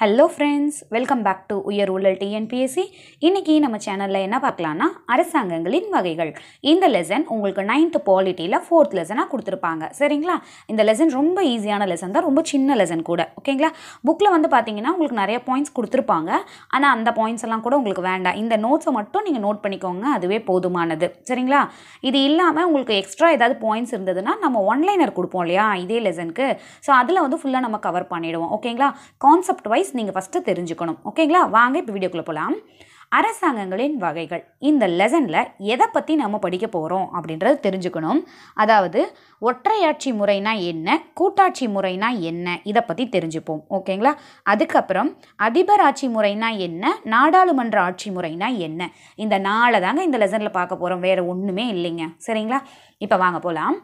Hello friends welcome back to உயர் ஊழல் TNPSC இன்றைக்கி நம்ம சேனலில் என்ன பார்க்கலான்னா அரசாங்கங்களின் வகைகள் இந்த லெசன் உங்களுக்கு நைன்த்து குவாலிட்டியில் ஃபோர்த் லெசனாக கொடுத்துருப்பாங்க சரிங்களா இந்த லெசன் ரொம்ப ஈஸியான லெசன் தான் ரொம்ப சின்ன லெசன் கூட ஓகேங்களா புக்கில் வந்து பார்த்தீங்கன்னா உங்களுக்கு நிறைய பாயிண்ட்ஸ் கொடுத்துருப்பாங்க ஆனால் அந்த பாயிண்ட்ஸ் எல்லாம் கூட உங்களுக்கு வேண்டாம் இந்த நோட்ஸை மட்டும் நீங்கள் நோட் பண்ணிக்கோங்க அதுவே போதுமானது சரிங்களா இது இல்லாமல் உங்களுக்கு எக்ஸ்ட்ரா ஏதாவது பாயிண்ட்ஸ் இருந்ததுன்னா நம்ம ஒன்லைனர் கொடுப்போம் இல்லையா இதே லெசனுக்கு ஸோ அதில் வந்து ஃபுல்லாக நம்ம கவர் பண்ணிவிடுவோம் ஓகேங்களா கான்செப்ட் வைஸ் வைஸ் நீங்கள் ஃபஸ்ட்டு தெரிஞ்சுக்கணும் ஓகேங்களா வாங்க இப்போ வீடியோக்குள்ளே போகலாம் அரசாங்கங்களின் வகைகள் இந்த லெசனில் எதை பற்றி நம்ம படிக்க போகிறோம் அப்படின்றது தெரிஞ்சுக்கணும் அதாவது ஒற்றையாட்சி முறைனா என்ன கூட்டாட்சி முறைனா என்ன இதை பற்றி தெரிஞ்சுப்போம் ஓகேங்களா அதுக்கப்புறம் அதிபர் ஆட்சி முறைனா என்ன நாடாளுமன்ற ஆட்சி முறைனா என்ன இந்த நாளை தாங்க இந்த லெசனில் பார்க்க போகிறோம் வேறு ஒன்றுமே இல்லைங்க சரிங்களா இப்போ வாங்க போகலாம்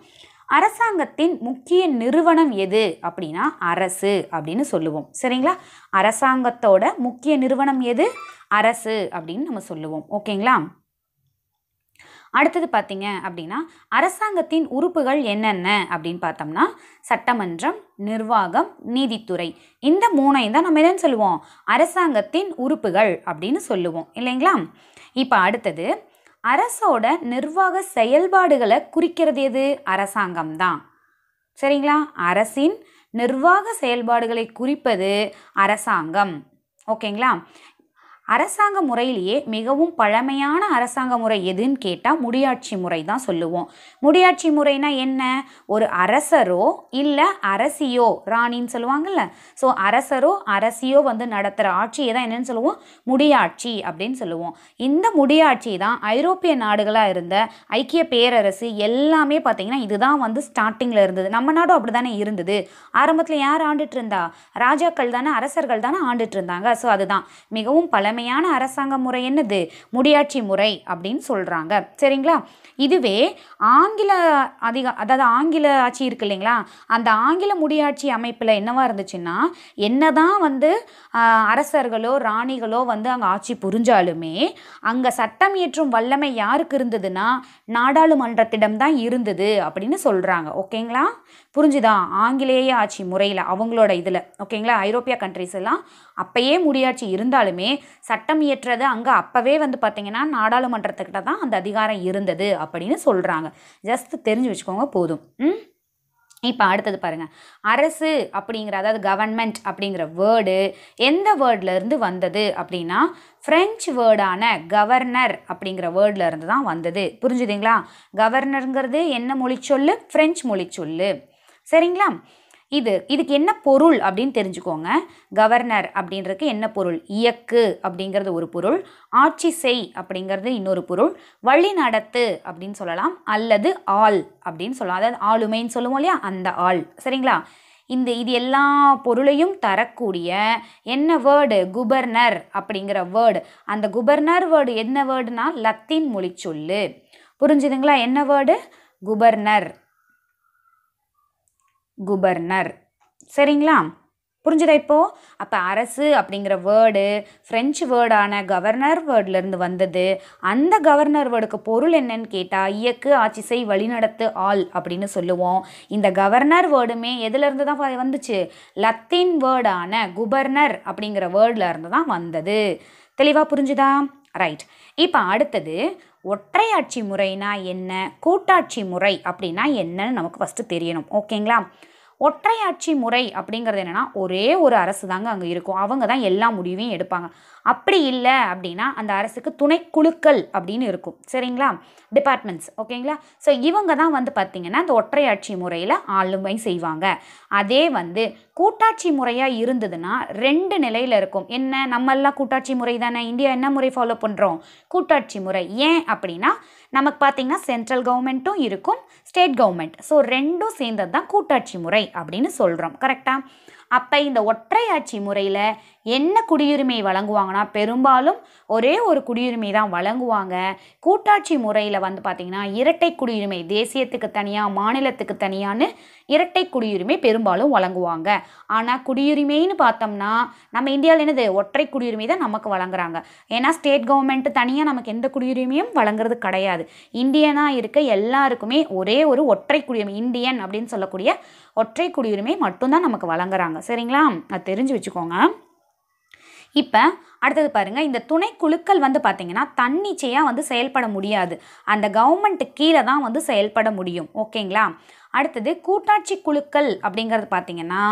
அரசாங்கத்தின் முக்கிய நிறுவனம் எது அப்படின்னா அரசு அப்படின்னு சொல்லுவோம் சரிங்களா அரசாங்கத்தோட முக்கிய நிறுவனம் எது அரசு அப்படின்னு நம்ம சொல்லுவோம் ஓகேங்களா அடுத்தது பார்த்தீங்க அப்படின்னா அரசாங்கத்தின் உறுப்புகள் என்னென்ன அப்படின்னு பார்த்தோம்னா சட்டமன்றம் நிர்வாகம் நீதித்துறை இந்த மூணையும் தான் நம்ம என்னன்னு சொல்லுவோம் அரசாங்கத்தின் உறுப்புகள் அப்படின்னு சொல்லுவோம் இல்லைங்களா இப்போ அடுத்தது அரசோட நிர்வாக செயல்பாடுகளை குறிக்கிறது எது அரசாங்கம் தான் சரிங்களா அரசின் நிர்வாக செயல்பாடுகளை குறிப்பது அரசாங்கம் ஓகேங்களா அரசாங்க முறையிலேயே மிகவும் பழமையான அரசாங்க முறை எதுன்னு கேட்டால் முடியாட்சி முறை தான் சொல்லுவோம் முடியாட்சி முறைனா என்ன ஒரு அரசரோ இல்லை அரசியோ ராணின்னு சொல்லுவாங்கல்ல ஸோ அரசரோ அரசியோ வந்து நடத்துகிற ஆட்சியை தான் என்னென்னு சொல்லுவோம் முடியாட்சி அப்படின்னு சொல்லுவோம் இந்த முடியாட்சி தான் ஐரோப்பிய நாடுகளாக இருந்த ஐக்கிய பேரரசு எல்லாமே பார்த்திங்கன்னா இதுதான் வந்து ஸ்டார்டிங்கில் இருந்தது நம்ம நாடும் அப்படி தானே இருந்தது ஆரம்பத்தில் யார் ஆண்டுட்டு இருந்தா ராஜாக்கள் தானே அரசர்கள் தானே ஆண்டுட்டு இருந்தாங்க ஸோ அதுதான் மிகவும் பல பழமையான அரசாங்க முறை என்னது முடியாட்சி முறை அப்படின்னு சொல்கிறாங்க சரிங்களா இதுவே ஆங்கில அதிக அதாவது ஆங்கில ஆட்சி இருக்கு இல்லைங்களா அந்த ஆங்கில முடியாட்சி அமைப்பில் என்னவாக இருந்துச்சுன்னா என்னதான் வந்து அரசர்களோ ராணிகளோ வந்து அங்கே ஆட்சி புரிஞ்சாலுமே அங்கே சட்டம் இயற்றும் வல்லமை யாருக்கு இருந்ததுன்னா நாடாளுமன்றத்திடம் தான் இருந்தது அப்படின்னு சொல்கிறாங்க ஓகேங்களா புரிஞ்சுதா ஆங்கிலேய ஆட்சி முறையில் அவங்களோட இதில் ஓகேங்களா ஐரோப்பிய கண்ட்ரிஸ் எல்லாம் அப்பயே முடியாட்சி இருந்தாலுமே சட்டம் இயற்றது அங்கே அப்போவே வந்து பார்த்திங்கன்னா நாடாளுமன்றத்துக்கிட்ட தான் அந்த அதிகாரம் இருந்தது அப்படின்னு சொல்கிறாங்க ஜஸ்ட் தெரிஞ்சு வச்சுக்கோங்க போதும் இப்போ அடுத்தது பாருங்கள் அரசு அப்படிங்கிற அதாவது கவர்மெண்ட் அப்படிங்கிற வேர்டு எந்த வேர்ட்லேருந்து வந்தது அப்படின்னா ஃப்ரெஞ்சு வேர்டான கவர்னர் அப்படிங்கிற வேர்ட்லேருந்து தான் வந்தது புரிஞ்சுதுங்களா கவர்னருங்கிறது என்ன மொழி சொல்லு ஃப்ரெஞ்சு மொழி சொல்லு சரிங்களா இது இதுக்கு என்ன பொருள் அப்படின்னு தெரிஞ்சுக்கோங்க கவர்னர் அப்படின்றதுக்கு என்ன பொருள் இயக்கு அப்படிங்கிறது ஒரு பொருள் ஆட்சி செய் அப்படிங்கிறது இன்னொரு பொருள் வழி நடத்து அப்படின்னு சொல்லலாம் அல்லது ஆள் அப்படின்னு சொல்லலாம் அதாவது ஆளுமைன்னு சொல்லுவோம் இல்லையா அந்த ஆள் சரிங்களா இந்த இது எல்லா பொருளையும் தரக்கூடிய என்ன வேர்டு குபர்னர் அப்படிங்கிற வேர்டு அந்த குபர்னர் வேர்டு என்ன வேர்டுனா லத்தீன் மொழி சொல்லு புரிஞ்சுதுங்களா என்ன வேர்டு குபர்னர் குபர்னர் சரிங்களா புரிஞ்சுதா இப்போது அப்போ அரசு அப்படிங்கிற வேர்டு ஃப்ரெஞ்சு வேர்டான கவர்னர் வேர்ட்லேருந்து வந்தது அந்த கவர்னர் வேர்டுக்கு பொருள் என்னன்னு கேட்டால் இயக்கு ஆட்சி செய் வழிநடத்து ஆள் அப்படின்னு சொல்லுவோம் இந்த கவர்னர் வேர்டுமே எதுலேருந்து தான் வந்துச்சு லத்தீன் வேர்டான குபர்னர் அப்படிங்கிற வேர்டில் இருந்து தான் வந்தது தெளிவாக புரிஞ்சுதா ரைட் இப்போ அடுத்தது ஒற்றையாட்சி முறைனா என்ன கூட்டாட்சி முறை அப்படின்னா என்னன்னு நமக்கு ஃபஸ்ட்டு தெரியணும் ஓகேங்களா ஒற்றையாட்சி முறை அப்படிங்கிறது என்னென்னா ஒரே ஒரு அரசு தாங்க அங்கே இருக்கும் அவங்க தான் எல்லா முடிவையும் எடுப்பாங்க அப்படி இல்லை அப்படின்னா அந்த அரசுக்கு துணைக்குழுக்கள் அப்படின்னு இருக்கும் சரிங்களா டிபார்ட்மெண்ட்ஸ் ஓகேங்களா ஸோ இவங்க தான் வந்து பார்த்திங்கன்னா இந்த ஒற்றையாட்சி முறையில் ஆளுமை செய்வாங்க அதே வந்து கூட்டாட்சி முறையாக இருந்ததுன்னா ரெண்டு நிலையில் இருக்கும் என்ன நம்மெல்லாம் கூட்டாட்சி முறை தானே இந்தியா என்ன முறை ஃபாலோ பண்ணுறோம் கூட்டாட்சி முறை ஏன் அப்படின்னா நமக்கு பார்த்திங்கன்னா சென்ட்ரல் கவர்மெண்ட்டும் இருக்கும் ஸ்டேட் கவர்மெண்ட் ஸோ ரெண்டும் சேர்ந்தது தான் கூட்டாட்சி முறை அப்படின்னு சொல்கிறோம் கரெக்டாக அப்போ இந்த ஒற்றையாட்சி முறையில் என்ன குடியுரிமை வழங்குவாங்கன்னா பெரும்பாலும் ஒரே ஒரு குடியுரிமை தான் வழங்குவாங்க கூட்டாட்சி முறையில் வந்து பார்த்திங்கன்னா இரட்டை குடியுரிமை தேசியத்துக்கு தனியாக மாநிலத்துக்கு தனியான்னு இரட்டை குடியுரிமை பெரும்பாலும் வழங்குவாங்க ஆனால் குடியுரிமைன்னு பார்த்தோம்னா நம்ம இந்தியாவில் என்னது ஒற்றை குடியுரிமை தான் நமக்கு வழங்குறாங்க ஏன்னா ஸ்டேட் கவர்மெண்ட்டு தனியாக நமக்கு எந்த குடியுரிமையும் வழங்குறது கிடையாது இந்தியனாக இருக்க எல்லாருக்குமே ஒரே ஒரு ஒற்றை குடியுரிமை இந்தியன் அப்படின்னு சொல்லக்கூடிய ஒற்றை குடியுரிமை மட்டும்தான் நமக்கு வழங்குறாங்க சரிங்களா அது தெரிஞ்சு வச்சுக்கோங்க இப்போ அடுத்தது பாருங்கள் இந்த துணைக்குழுக்கள் வந்து பார்த்திங்கன்னா தன்னிச்சையாக வந்து செயல்பட முடியாது அந்த கவர்மெண்ட்டு கீழே தான் வந்து செயல்பட முடியும் ஓகேங்களா அடுத்தது கூட்டாட்சி குழுக்கள் அப்படிங்கிறது பார்த்திங்கன்னா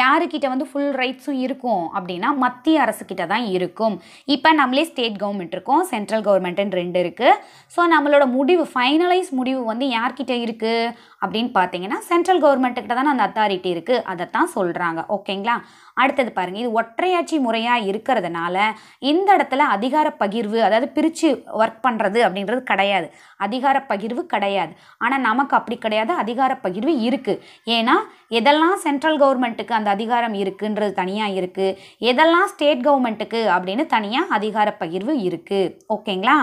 யாருக்கிட்ட வந்து ஃபுல் ரைட்ஸும் இருக்கும் அப்படின்னா மத்திய அரசுக்கிட்ட தான் இருக்கும் இப்போ நம்மளே ஸ்டேட் கவர்மெண்ட் இருக்கும் சென்ட்ரல் கவர்மெண்ட்டுன்னு ரெண்டு இருக்குது ஸோ நம்மளோட முடிவு ஃபைனலைஸ் முடிவு வந்து யார்கிட்ட இருக்குது அப்படின்னு பார்த்தீங்கன்னா சென்ட்ரல் கவர்மெண்ட்டுக்கிட்ட தான் அந்த அத்தாரிட்டி இருக்குது அதை தான் சொல்கிறாங்க ஓகேங்களா அடுத்தது பாருங்கள் இது ஒற்றையாட்சி முறையாக இருக்கிறதுனால இந்த இடத்துல அதிகார பகிர்வு அதாவது பிரித்து ஒர்க் பண்ணுறது அப்படின்றது கிடையாது அதிகார பகிர்வு கிடையாது ஆனால் நமக்கு அப்படி கிடையாது அதிகார பகிர்வு இருக்குது ஏன்னா எதெல்லாம் சென்ட்ரல் கவர்மெண்ட்டுக்கு அந்த அதிகாரம் இருக்குன்றது தனியாக இருக்குது எதெல்லாம் ஸ்டேட் கவர்மெண்ட்டுக்கு அப்படின்னு தனியாக அதிகார பகிர்வு இருக்குது ஓகேங்களா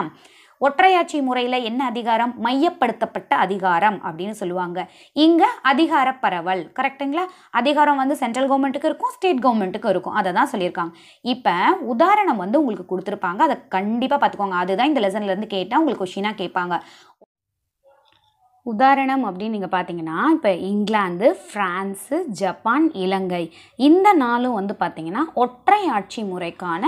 ஒற்றையாட்சி முறையில் என்ன அதிகாரம் மையப்படுத்தப்பட்ட அதிகாரம் அப்படின்னு சொல்லுவாங்க இங்கே அதிகார பரவல் கரெக்டுங்களா அதிகாரம் வந்து சென்ட்ரல் கவர்மெண்ட்டுக்கு இருக்கும் ஸ்டேட் கவர்மெண்ட்டுக்கு இருக்கும் அதை தான் சொல்லியிருக்காங்க இப்போ உதாரணம் வந்து உங்களுக்கு கொடுத்துருப்பாங்க அதை கண்டிப்பாக பார்த்துக்கோங்க அதுதான் இந்த லெசன்லேருந்து கேட்டால் உங்களுக்கு கொஷினாக கேட்பாங்க உதாரணம் அப்படின்னு நீங்கள் பார்த்தீங்கன்னா இப்போ இங்கிலாந்து ஃப்ரான்ஸு ஜப்பான் இலங்கை இந்த நாளும் வந்து பார்த்திங்கன்னா ஒற்றை ஆட்சி முறைக்கான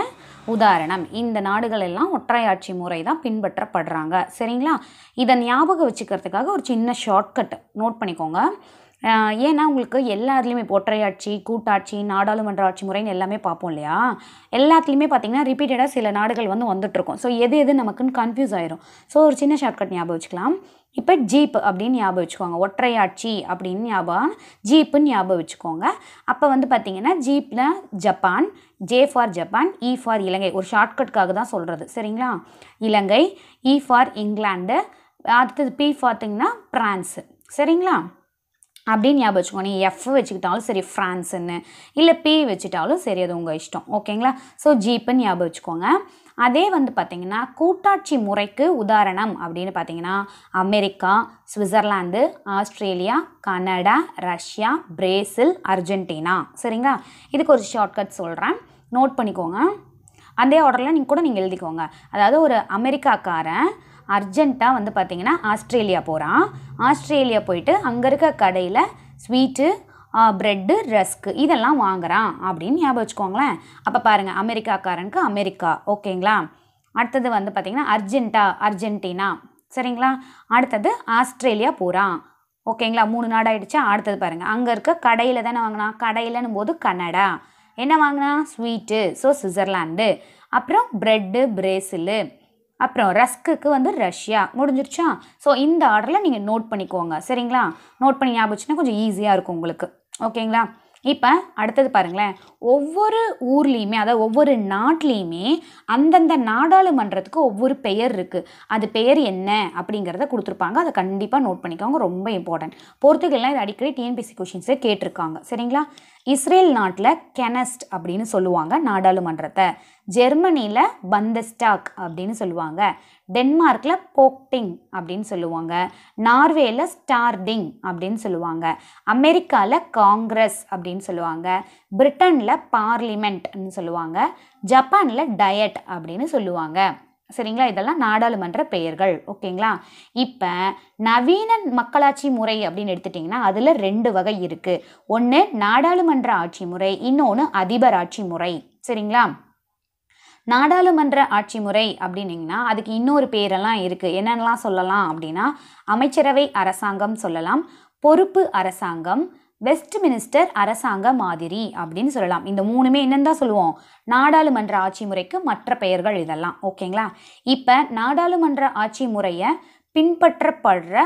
உதாரணம் இந்த நாடுகள் எல்லாம் ஒற்றை ஆட்சி முறை தான் பின்பற்றப்படுறாங்க சரிங்களா இதை ஞாபகம் வச்சுக்கிறதுக்காக ஒரு சின்ன ஷார்ட்கட் நோட் பண்ணிக்கோங்க ஏன்னா உங்களுக்கு எல்லாத்துலேயுமே இதுலேயுமே ஒற்றையாட்சி கூட்டாட்சி நாடாளுமன்ற ஆட்சி முறைன்னு எல்லாமே பார்ப்போம் இல்லையா எல்லாத்துலேயுமே பார்த்திங்கன்னா ரிப்பீட்டடாக சில நாடுகள் வந்து வந்துட்டுருக்கும் ஸோ எது எது நமக்குன்னு கன்ஃபியூஸ் ஆயிரும் ஸோ ஒரு சின்ன ஷார்ட்கட் ஞாபகம் வச்சுக்கலாம் இப்போ ஜீப் அப்படின்னு ஞாபகம் வச்சுக்கோங்க ஒற்றையாட்சி அப்படின்னு ஞாபகம் ஜீப்புன்னு ஞாபகம் வச்சுக்கோங்க அப்போ வந்து பார்த்திங்கன்னா ஜீப்பில் Japan J for Japan E for Ilangai ஒரு ஷார்ட்கட்காக தான் சொல்கிறது சரிங்களா இலங்கை இ ஃபார் இங்கிலாண்டு அடுத்தது பி பார்த்திங்கன்னா ஃப்ரான்ஸு சரிங்களா அப்படின்னு ஞாபகம் வச்சுக்கோங்க நீ எஃப் வச்சுக்கிட்டாலும் சரி ஃப்ரான்ஸுன்னு இல்லை பி வச்சுட்டாலும் சரி அது உங்கள் இஷ்டம் ஓகேங்களா ஸோ ஜீப்புன்னு ஞாபகம் வச்சுக்கோங்க அதே வந்து பார்த்திங்கன்னா கூட்டாட்சி முறைக்கு உதாரணம் அப்படின்னு பார்த்தீங்கன்னா America Switzerland Australia Canada Russia Brazil Argentina சரிங்களா இதுக்கு ஒரு ஷார்ட்கட் சொல்கிறேன் நோட் பண்ணிக்கோங்க அதே ஆர்டரில் நீங்கள் கூட நீங்கள் எழுதிக்கோங்க அதாவது ஒரு அமெரிக்காக்காரன் அர்ஜென்ட்டாக வந்து பார்த்திங்கன்னா ஆஸ்திரேலியா போகிறான் ஆஸ்திரேலியா போயிட்டு அங்கே இருக்க கடையில் ஸ்வீட்டு ப்ரெட்டு ரஸ்க்கு இதெல்லாம் வாங்குகிறான் அப்படின்னு ஞாபகம் வச்சுக்கோங்களேன் அப்போ பாருங்கள் அமெரிக்காக்காரனுக்கு அமெரிக்கா ஓகேங்களா அடுத்தது வந்து பார்த்திங்கன்னா அர்ஜென்ட்டா அர்ஜென்டினா சரிங்களா அடுத்தது ஆஸ்திரேலியா போகிறான் ஓகேங்களா மூணு நாடு ஆகிடுச்சா அடுத்தது பாருங்கள் அங்கே இருக்க கடையில் தானே வாங்கினா கடையில்னும் போது கனடா என்ன வாங்கினா ஸ்வீட்டு ஸோ சுவிட்சர்லாண்டு அப்புறம் ப்ரெட்டு பிரேசிலு அப்புறம் ரஸ்க்குக்கு வந்து ரஷ்யா முடிஞ்சிருச்சா ஸோ இந்த ஆர்டரில் நீங்கள் நோட் பண்ணிக்கோங்க சரிங்களா நோட் பண்ணி ஞாபகம் கொஞ்சம் ஈஸியாக இருக்கும் உங்களுக்கு ஓகேங்களா இப்போ அடுத்தது பாருங்களேன் ஒவ்வொரு ஊர்லேயுமே அதாவது ஒவ்வொரு நாட்டிலையுமே அந்தந்த நாடாளுமன்றத்துக்கு ஒவ்வொரு பெயர் இருக்குது அது பெயர் என்ன அப்படிங்கிறத கொடுத்துருப்பாங்க அதை கண்டிப்பாக நோட் பண்ணிக்கோங்க ரொம்ப இம்பார்ட்டன்ட் போர்த்துகல்லாம் இது அடிக்கடி டிஎன்பிசி கொஷின்ஸே கேட்டிருக்காங்க சரிங்களா இஸ்ரேல் நாட்டில் கெனஸ்ட் அப்படின்னு சொல்லுவாங்க நாடாளுமன்றத்தை ஜெர்மனியில் பந்தஸ்டாக் அப்படின்னு சொல்லுவாங்க டென்மார்க்கில் போக்டிங் அப்படின்னு சொல்லுவாங்க நார்வேயில் ஸ்டார்டிங் அப்படின்னு சொல்லுவாங்க அமெரிக்காவில் காங்கிரஸ் அப்படின்னு சொல்லுவாங்க பிரிட்டனில் பார்லிமெண்ட்னு சொல்லுவாங்க ஜப்பானில் டயட் அப்படின்னு சொல்லுவாங்க சரிங்களா இதெல்லாம் நாடாளுமன்ற பெயர்கள் ஓகேங்களா இப்போ நவீன மக்களாட்சி முறை அப்படின்னு எடுத்துட்டிங்கன்னா அதில் ரெண்டு வகை இருக்குது ஒன்று நாடாளுமன்ற ஆட்சி முறை இன்னொன்று அதிபர் ஆட்சி முறை சரிங்களா நாடாளுமன்ற ஆட்சி முறை அப்படின்னிங்கன்னா அதுக்கு இன்னொரு பேரெல்லாம் இருக்குது என்னென்னலாம் சொல்லலாம் அப்படின்னா அமைச்சரவை அரசாங்கம் சொல்லலாம் பொறுப்பு அரசாங்கம் வெஸ்ட் மினிஸ்டர் அரசாங்க மாதிரி அப்படின்னு சொல்லலாம் இந்த மூணுமே என்னென்னு தான் சொல்லுவோம் நாடாளுமன்ற ஆட்சி முறைக்கு மற்ற பெயர்கள் இதெல்லாம் ஓகேங்களா இப்போ நாடாளுமன்ற ஆட்சி முறையை பின்பற்றப்படுற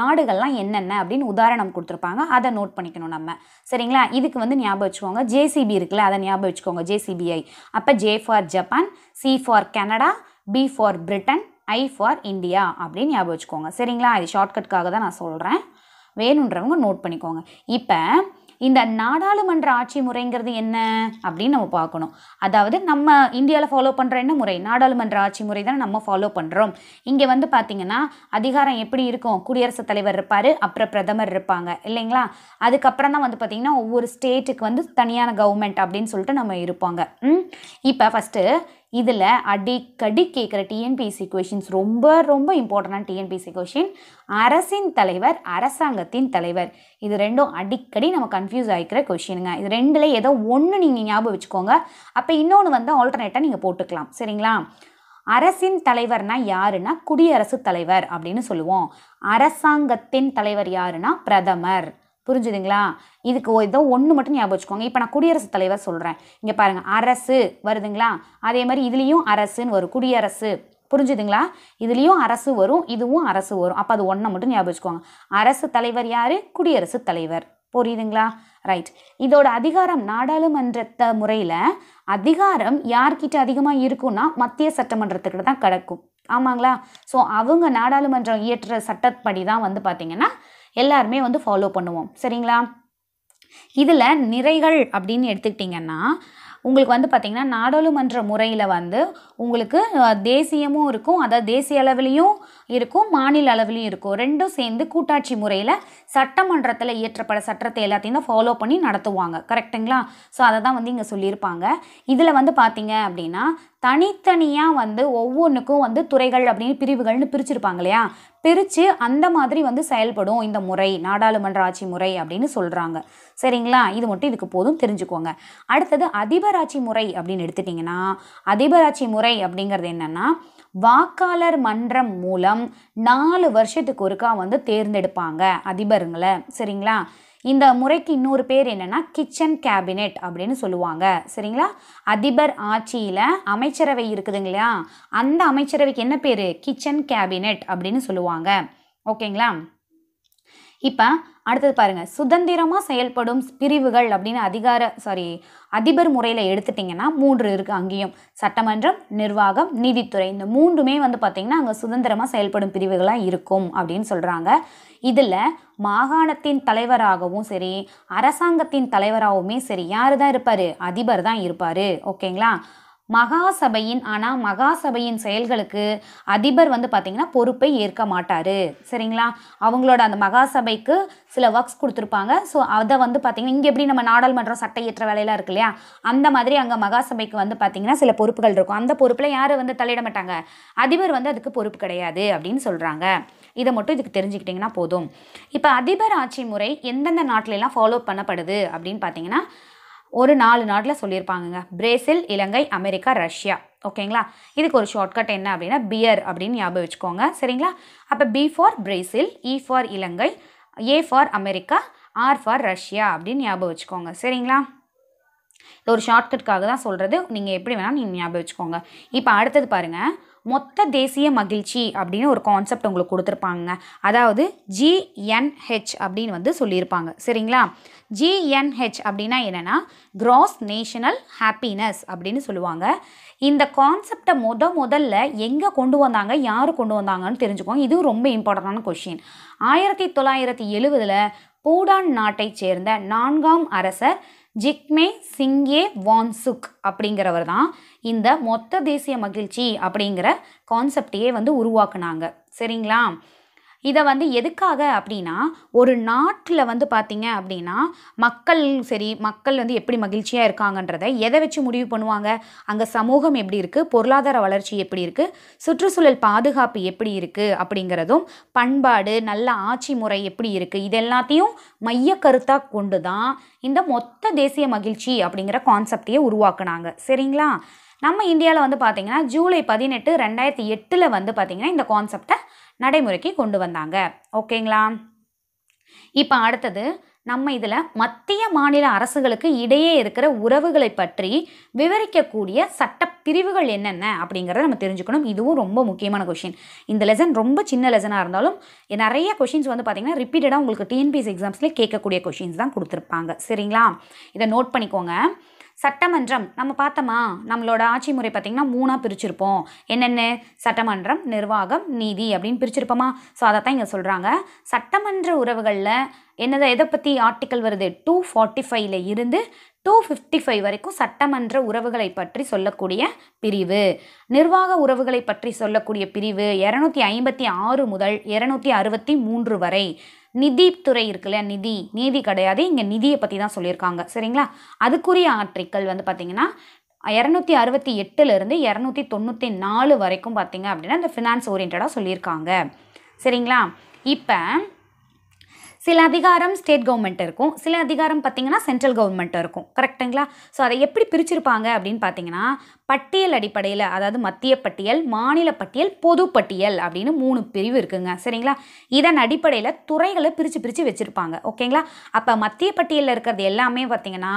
நாடுகள்லாம் என்னென்ன அப்படின்னு உதாரணம் கொடுத்துருப்பாங்க அதை நோட் பண்ணிக்கணும் நம்ம சரிங்களா இதுக்கு வந்து ஞாபகம் வச்சுக்கோங்க ஜேசிபி இருக்குல்ல அதை ஞாபகம் வச்சுக்கோங்க ஜேசிபிஐ அப்போ J for Japan C for Canada B for Britain I for India அப்படின்னு ஞாபகம் வச்சுக்கோங்க சரிங்களா இது ஷார்ட்கட்காக தான் நான் சொல்கிறேன் வேணுன்றவங்க நோட் பண்ணிக்கோங்க இப்போ இந்த நாடாளுமன்ற ஆட்சி முறைங்கிறது என்ன அப்படின்னு நம்ம பார்க்கணும் அதாவது நம்ம இந்தியாவில் ஃபாலோ பண்ணுற என்ன முறை நாடாளுமன்ற ஆட்சி முறை தான் நம்ம ஃபாலோ பண்ணுறோம் இங்கே வந்து பார்த்திங்கன்னா அதிகாரம் எப்படி இருக்கும் குடியரசுத் தலைவர் இருப்பார் அப்புறம் பிரதமர் இருப்பாங்க இல்லைங்களா அதுக்கப்புறம் தான் வந்து பார்த்திங்கன்னா ஒவ்வொரு ஸ்டேட்டுக்கு வந்து தனியான கவர்மெண்ட் அப்படின்னு சொல்லிட்டு நம்ம இருப்பாங்க இப்போ ஃபஸ்ட்டு இதில் அடிக்கடி கேட்குற டிஎன்பிஎஸ்சி கொஷின்ஸ் ரொம்ப ரொம்ப இம்பார்ட்டண்ட்டான டிஎன்பிஎஸ்சி கொஷின் அரசின் தலைவர் அரசாங்கத்தின் தலைவர் இது ரெண்டும் அடிக்கடி நம்ம கன்ஃபியூஸ் ஆகிக்கிற கொஷினுங்க இது ரெண்டில் ஏதோ ஒன்று நீங்கள் ஞாபகம் வச்சுக்கோங்க அப்போ இன்னொன்று வந்து ஆல்டர்னேட்டாக நீங்கள் போட்டுக்கலாம் சரிங்களா அரசின் தலைவர்னா யாருன்னா குடியரசுத் தலைவர் அப்படின்னு சொல்லுவோம் அரசாங்கத்தின் தலைவர் யாருன்னா பிரதமர் புரிஞ்சுதுங்களா இதுக்கு ஏதோ ஒன்று மட்டும் ஞாபகம் வச்சுக்கோங்க இப்போ நான் குடியரசுத் தலைவர் சொல்கிறேன் இங்கே பாருங்கள் அரசு வருதுங்களா அதே மாதிரி இதுலேயும் அரசுன்னு வரும் குடியரசு புரிஞ்சுதுங்களா இதுலேயும் அரசு வரும் இதுவும் அரசு வரும் அப்போ அது ஒன்றை மட்டும் ஞாபகம் வச்சுக்கோங்க அரசு தலைவர் யார் குடியரசுத் தலைவர் புரியுதுங்களா ரைட் இதோட அதிகாரம் நாடாளுமன்றத்தை முறையில் அதிகாரம் யார்கிட்ட அதிகமாக இருக்கும்னா மத்திய சட்டமன்றத்துக்கிட்ட தான் கிடக்கும் ஆமாங்களா ஸோ அவங்க நாடாளுமன்றம் இயற்ற சட்டப்படி தான் வந்து பார்த்திங்கன்னா எல்லாருமே வந்து ஃபாலோ பண்ணுவோம் சரிங்களா இதில் நிறைகள் அப்படின்னு எடுத்துக்கிட்டிங்கன்னா உங்களுக்கு வந்து பார்த்திங்கன்னா நாடாளுமன்ற முறையில் வந்து உங்களுக்கு தேசியமும் இருக்கும் அதாவது தேசிய அளவுலேயும் இருக்கும் மாநில அளவிலையும் இருக்கும் ரெண்டும் சேர்ந்து கூட்டாட்சி முறையில் சட்டமன்றத்தில் இயற்றப்பட சட்டத்தை எல்லாத்தையும் தான் ஃபாலோ பண்ணி நடத்துவாங்க கரெக்டுங்களா ஸோ அதை தான் வந்து இங்கே சொல்லியிருப்பாங்க இதில் வந்து பார்த்திங்க அப்படின்னா தனித்தனியாக வந்து ஒவ்வொன்றுக்கும் வந்து துறைகள் அப்படின்னு பிரிவுகள்னு பிரிச்சிருப்பாங்க இல்லையா பிரித்து அந்த மாதிரி வந்து செயல்படும் இந்த முறை நாடாளுமன்ற ஆட்சி முறை அப்படின்னு சொல்கிறாங்க சரிங்களா இது மட்டும் இதுக்கு போதும் தெரிஞ்சுக்கோங்க அடுத்தது அதிபராட்சி முறை அப்படின்னு எடுத்துட்டிங்கன்னா அதிபராட்சி முறை அப்படிங்கிறது என்னென்னா வாக்காளர் மன்றம் மூலம் நாலு வருஷத்துக்கு ஒருக்கா வந்து தேர்ந்தெடுப்பாங்க அதிபருங்களை சரிங்களா இந்த முறைக்கு இன்னொரு பேர் என்னென்னா கிச்சன் கேபினெட் அப்படின்னு சொல்லுவாங்க சரிங்களா அதிபர் ஆட்சியில் அமைச்சரவை இருக்குதுங்களா அந்த அமைச்சரவைக்கு என்ன பேர் கிச்சன் கேபினெட் அப்படின்னு சொல்லுவாங்க ஓகேங்களா இப்போ அடுத்தது பாருங்கள் சுதந்திரமாக செயல்படும் பிரிவுகள் அப்படின்னு அதிகார சாரி அதிபர் முறையில் எடுத்துட்டிங்கன்னா மூன்று இருக்குது அங்கேயும் சட்டமன்றம் நிர்வாகம் நீதித்துறை இந்த மூன்றுமே வந்து பார்த்திங்கன்னா அங்கே சுதந்திரமாக செயல்படும் பிரிவுகளாக இருக்கும் அப்படின்னு சொல்கிறாங்க இதில் மாகாணத்தின் தலைவராகவும் சரி அரசாங்கத்தின் தலைவராகவுமே சரி யார் தான் இருப்பார் அதிபர் தான் இருப்பார் ஓகேங்களா மகாசபையின் ஆனால் மகாசபையின் செயல்களுக்கு அதிபர் வந்து பார்த்திங்கன்னா பொறுப்பை ஏற்க மாட்டார் சரிங்களா அவங்களோட அந்த மகாசபைக்கு சில ஒர்க்ஸ் கொடுத்துருப்பாங்க ஸோ அதை வந்து பார்த்திங்கன்னா இங்கே எப்படி நம்ம நாடாளுமன்றம் சட்ட வேலையெல்லாம் இருக்கு இல்லையா அந்த மாதிரி அங்கே மகாசபைக்கு வந்து பார்த்திங்கன்னா சில பொறுப்புகள் இருக்கும் அந்த பொறுப்பில் யார் வந்து தலையிட மாட்டாங்க அதிபர் வந்து அதுக்கு பொறுப்பு கிடையாது அப்படின்னு சொல்கிறாங்க இதை மட்டும் இதுக்கு தெரிஞ்சுக்கிட்டிங்கன்னா போதும் இப்போ அதிபர் ஆட்சி முறை எந்தெந்த நாட்டிலெலாம் ஃபாலோ பண்ணப்படுது அப்படின்னு பார்த்தீங்கன்னா ஒரு நாலு நாட்டில் சொல்லியிருப்பாங்கங்க பிரேசில் இலங்கை அமெரிக்கா ரஷ்யா ஓகேங்களா இதுக்கு ஒரு ஷார்ட்கட் என்ன அப்படின்னா பியர் அப்படின்னு ஞாபகம் வச்சுக்கோங்க சரிங்களா அப்போ B for Brazil E for Ilangai A for America R for Russia அப்படின்னு ஞாபகம் வச்சுக்கோங்க சரிங்களா இது ஒரு ஷார்ட்கட்காக தான் சொல்கிறது நீங்கள் எப்படி வேணாலும் நீங்கள் ஞாபகம் வச்சுக்கோங்க இப்போ அடுத்தது பாருங்கள் மொத்த தேசிய மகிழ்ச்சி அப்படின்னு ஒரு கான்செப்ட் உங்களுக்கு கொடுத்துருப்பாங்க அதாவது ஜிஎன்ஹெச் அப்படின்னு வந்து சொல்லியிருப்பாங்க சரிங்களா ஜிஎன்ஹெச் அப்படின்னா என்னென்னா கிராஸ் நேஷனல் ஹாப்பினஸ் அப்படின்னு சொல்லுவாங்க இந்த கான்செப்டை முத முதல்ல எங்கே கொண்டு வந்தாங்க யார் கொண்டு வந்தாங்கன்னு தெரிஞ்சுக்கோங்க இது ரொம்ப இம்பார்ட்டண்டான கொஷின் ஆயிரத்தி தொள்ளாயிரத்தி எழுபதில் பூடான் நாட்டைச் சேர்ந்த நான்காம் அரசர் ஜிக்மே சிங்கே வான்சுக் அப்படிங்கிறவர் தான் இந்த மொத்த தேசிய மகிழ்ச்சி அப்படிங்கிற கான்செப்டையே வந்து உருவாக்குனாங்க சரிங்களா இதை வந்து எதுக்காக அப்படின்னா ஒரு நாட்டில் வந்து பார்த்திங்க அப்படின்னா மக்கள் சரி மக்கள் வந்து எப்படி மகிழ்ச்சியாக இருக்காங்கன்றதை எதை வச்சு முடிவு பண்ணுவாங்க அங்கே சமூகம் எப்படி இருக்குது பொருளாதார வளர்ச்சி எப்படி இருக்குது சுற்றுச்சூழல் பாதுகாப்பு எப்படி இருக்குது அப்படிங்கிறதும் பண்பாடு நல்ல ஆட்சி முறை எப்படி இருக்குது இது எல்லாத்தையும் மைய கருத்தாக கொண்டு தான் இந்த மொத்த தேசிய மகிழ்ச்சி அப்படிங்கிற கான்செப்டையே உருவாக்குனாங்க சரிங்களா நம்ம இந்தியாவில் வந்து பார்த்திங்கன்னா ஜூலை பதினெட்டு ரெண்டாயிரத்தி எட்டில் வந்து பார்த்திங்கன்னா இந்த கான்செப்டை நடைமுறைக்கு கொண்டு வந்தாங்க ஓகேங்களா இப்போ அடுத்தது நம்ம இதில் மத்திய மாநில அரசுகளுக்கு இடையே இருக்கிற உறவுகளை பற்றி விவரிக்கக்கூடிய சட்ட பிரிவுகள் என்னென்ன அப்படிங்கிறத நம்ம தெரிஞ்சுக்கணும் இதுவும் ரொம்ப முக்கியமான கொஷின் இந்த லெசன் ரொம்ப சின்ன லெசனாக இருந்தாலும் நிறைய கொஷின்ஸ் வந்து பார்த்திங்கன்னா ரிப்பீட்டடாக உங்களுக்கு டிஎன்பிஎஸ் எக்ஸாம்ஸ்லேயே கேட்கக்கூடிய கொஷின்ஸ் தான் கொடுத்துருப்பாங்க சரிங்களா இதை நோட் பண்ணிக்கோங்க சட்டமன்றம் நம்ம பார்த்தோமா நம்மளோட ஆட்சி முறை பார்த்திங்கன்னா மூணாக பிரிச்சிருப்போம் என்னென்ன சட்டமன்றம் நிர்வாகம் நீதி அப்படின்னு பிரிச்சிருப்போமா ஸோ அதை தான் இங்கே சொல்கிறாங்க சட்டமன்ற உறவுகளில் என்னது எதை பற்றி ஆர்டிக்கல் வருது டூ ஃபார்ட்டி ஃபைவ்ல இருந்து டூ ஃபிஃப்டி ஃபைவ் வரைக்கும் சட்டமன்ற உறவுகளை பற்றி சொல்லக்கூடிய பிரிவு நிர்வாக உறவுகளை பற்றி சொல்லக்கூடிய பிரிவு இரநூத்தி ஐம்பத்தி ஆறு முதல் இரநூத்தி அறுபத்தி மூன்று வரை நிதித்துறை இருக்குல்ல நிதி நீதி கிடையாது இங்கே நிதியை பற்றி தான் சொல்லியிருக்காங்க சரிங்களா அதுக்குரிய ஆர்டிக்கல் வந்து பார்த்திங்கன்னா இரநூத்தி அறுபத்தி எட்டுலேருந்து இரநூத்தி தொண்ணூற்றி நாலு வரைக்கும் பார்த்திங்க அப்படின்னா இந்த ஃபினான்ஸ் ஓரியன்டாக சொல்லியிருக்காங்க சரிங்களா இப்போ சில அதிகாரம் ஸ்டேட் கவர்மெண்ட் இருக்கும் சில அதிகாரம் பார்த்தீங்கன்னா சென்ட்ரல் கவர்மெண்ட் இருக்கும் கரெக்டுங்களா ஸோ அதை எப்படி பிரிச்சிருப்பாங்க அப்படின்னு பார்த்தீங்கன்னா பட்டியல் அடிப்படையில் அதாவது மத்திய பட்டியல் மாநில பட்டியல் பொது பட்டியல் அப்படின்னு மூணு பிரிவு இருக்குங்க சரிங்களா இதன் அடிப்படையில் துறைகளை பிரித்து பிரித்து வச்சுருப்பாங்க ஓகேங்களா அப்போ மத்திய பட்டியலில் இருக்கிறது எல்லாமே பார்த்தீங்கன்னா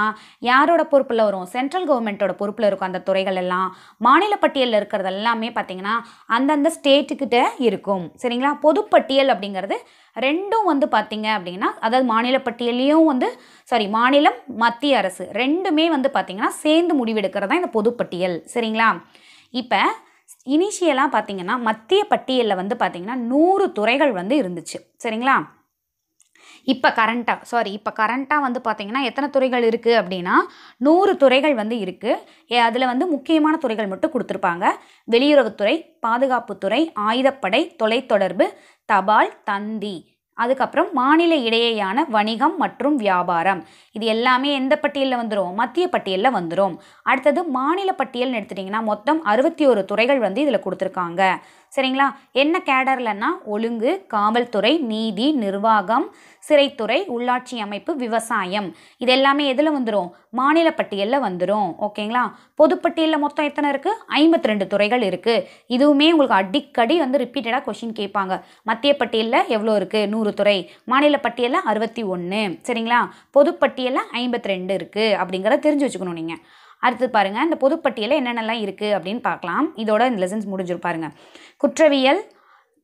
யாரோட பொறுப்பில் வரும் சென்ட்ரல் கவர்மெண்ட்டோட பொறுப்பில் இருக்கும் அந்த துறைகள் எல்லாம் மாநில பட்டியலில் இருக்கிறது எல்லாமே பார்த்தீங்கன்னா அந்தந்த ஸ்டேட்டுக்கிட்ட இருக்கும் சரிங்களா பொதுப்பட்டியல் அப்படிங்கிறது ரெண்டும் வந்து பார்த்திங்க அப்படின்னா அதாவது மாநில பட்டியலையும் வந்து சாரி மாநிலம் மத்திய அரசு ரெண்டுமே வந்து பார்த்திங்கன்னா சேர்ந்து முடிவெடுக்கிறது தான் இந்த பொதுப்பட்டியல் சரிங்களா இப்போ இனிஷியலாக பார்த்திங்கன்னா மத்திய பட்டியலில் வந்து பார்த்திங்கன்னா நூறு துறைகள் வந்து இருந்துச்சு சரிங்களா இப்போ கரண்ட்டாக சாரி இப்போ கரண்ட்டாக வந்து பார்த்திங்கன்னா எத்தனை துறைகள் இருக்குது அப்படின்னா நூறு துறைகள் வந்து இருக்குது அதில் வந்து முக்கியமான துறைகள் மட்டும் கொடுத்துருப்பாங்க வெளியுறவுத்துறை பாதுகாப்புத்துறை ஆயுதப்படை தொலைத்தொடர்பு தபால் தந்தி அதுக்கப்புறம் மாநில இடையேயான வணிகம் மற்றும் வியாபாரம் இது எல்லாமே எந்த பட்டியலில் வந்துடும் மத்திய பட்டியலில் வந்துடும் அடுத்தது மாநில பட்டியல்னு எடுத்துட்டிங்கன்னா மொத்தம் அறுபத்தி ஒரு துறைகள் வந்து இதில் கொடுத்துருக்காங்க சரிங்களா என்ன கேடர்லன்னா ஒழுங்கு காவல்துறை நீதி நிர்வாகம் சிறைத்துறை உள்ளாட்சி அமைப்பு விவசாயம் இது எல்லாமே எதில் வந்துடும் மாநில பட்டியலில் வந்துடும் ஓகேங்களா பொதுப்பட்டியலில் மொத்தம் எத்தனை இருக்குது ஐம்பத்தி ரெண்டு துறைகள் இருக்குது இதுவுமே உங்களுக்கு அடிக்கடி வந்து ரிப்பீட்டடாக கொஷின் கேட்பாங்க மத்திய பட்டியலில் எவ்வளோ இருக்குது நூறு துறை மாநில பட்டியலில் அறுபத்தி ஒன்று சரிங்களா பொதுப்பட்டியலில் ஐம்பத்தி ரெண்டு இருக்குது அப்படிங்கிறத தெரிஞ்சு வச்சுக்கணும் நீங்கள் அடுத்து பாருங்கள் இந்த பொதுப்பட்டியலில் என்னென்னலாம் இருக்குது அப்படின்னு பார்க்கலாம் இதோட இந்த லெசன்ஸ் முடிஞ்சிருப்பாருங்க குற்றவியல்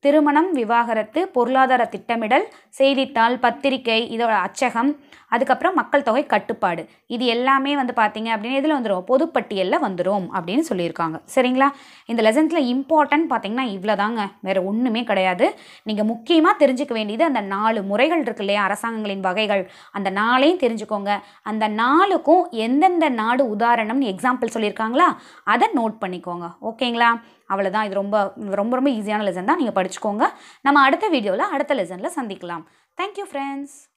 திருமணம் விவாகரத்து பொருளாதார திட்டமிடல் செய்தித்தாள் பத்திரிகை இதோட அச்சகம் அதுக்கப்புறம் மக்கள் தொகை கட்டுப்பாடு இது எல்லாமே வந்து பார்த்திங்க அப்படின்னு இதில் வந்துடும் பொதுப்பட்டியலில் வந்துடும் அப்படின்னு சொல்லியிருக்காங்க சரிங்களா இந்த லெசன்ஸில் இம்பார்ட்டன்ட் பார்த்தீங்கன்னா இவ்வளோ தாங்க வேறு ஒன்றுமே கிடையாது நீங்கள் முக்கியமாக தெரிஞ்சுக்க வேண்டியது அந்த நாலு முறைகள் இருக்கு இல்லையா அரசாங்கங்களின் வகைகள் அந்த நாளையும் தெரிஞ்சுக்கோங்க அந்த நாளுக்கும் எந்தெந்த நாடு உதாரணம்னு எக்ஸாம்பிள் சொல்லியிருக்காங்களா அதை நோட் பண்ணிக்கோங்க ஓகேங்களா அவ்வளோதான் இது ரொம்ப ரொம்ப ரொம்ப ஈஸியான லெசன் தான் நீங்கள் படிச்சுக்கோங்க நம்ம அடுத்த வீடியோவில் அடுத்த லெசனில் சந்திக்கலாம் Thank you friends.